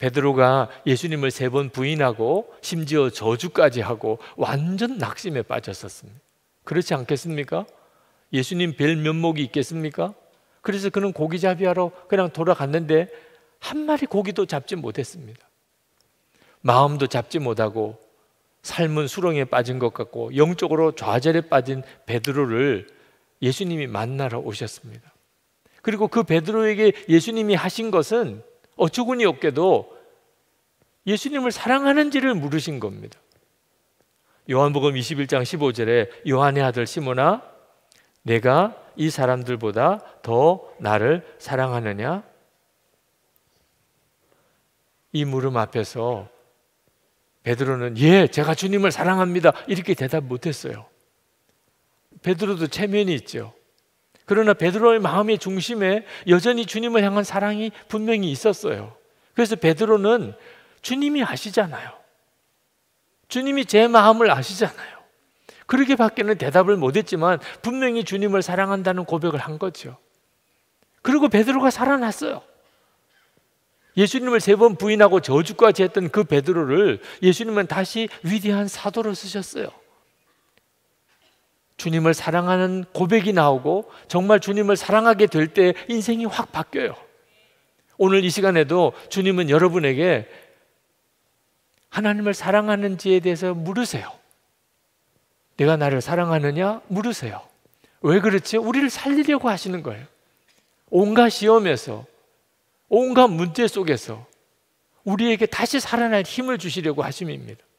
베드로가 예수님을 세 번 부인하고 심지어 저주까지 하고 완전 낙심에 빠졌었습니다. 그렇지 않겠습니까? 예수님 별 면목이 있겠습니까? 그래서 그는 고기잡이하러 그냥 돌아갔는데 한 마리 고기도 잡지 못했습니다. 마음도 잡지 못하고 삶은 수렁에 빠진 것 같고 영적으로 좌절에 빠진 베드로를 예수님이 만나러 오셨습니다. 그리고 그 베드로에게 예수님이 하신 것은 어처구니 없게도 예수님을 사랑하는지를 물으신 겁니다. 요한복음 21장 15절에 요한의 아들 시몬아 내가 이 사람들보다 더 나를 사랑하느냐? 이 물음 앞에서 베드로는 예, 제가 주님을 사랑합니다. 이렇게 대답 못 했어요. 베드로도 체면이 있죠. 그러나 베드로의 마음의 중심에 여전히 주님을 향한 사랑이 분명히 있었어요. 그래서 베드로는 주님이 아시잖아요. 주님이 제 마음을 아시잖아요. 그렇게밖에는 대답을 못했지만 분명히 주님을 사랑한다는 고백을 한 거죠. 그리고 베드로가 살아났어요. 예수님을 세 번 부인하고 저주까지 했던 그 베드로를 예수님은 다시 위대한 사도로 쓰셨어요. 주님을 사랑하는 고백이 나오고 정말 주님을 사랑하게 될 때 인생이 확 바뀌어요. 오늘 이 시간에도 주님은 여러분에게 하나님을 사랑하는지에 대해서 물으세요. 내가 나를 사랑하느냐? 물으세요. 왜 그렇지? 우리를 살리려고 하시는 거예요. 온갖 시험에서, 온갖 문제 속에서 우리에게 다시 살아날 힘을 주시려고 하심입니다.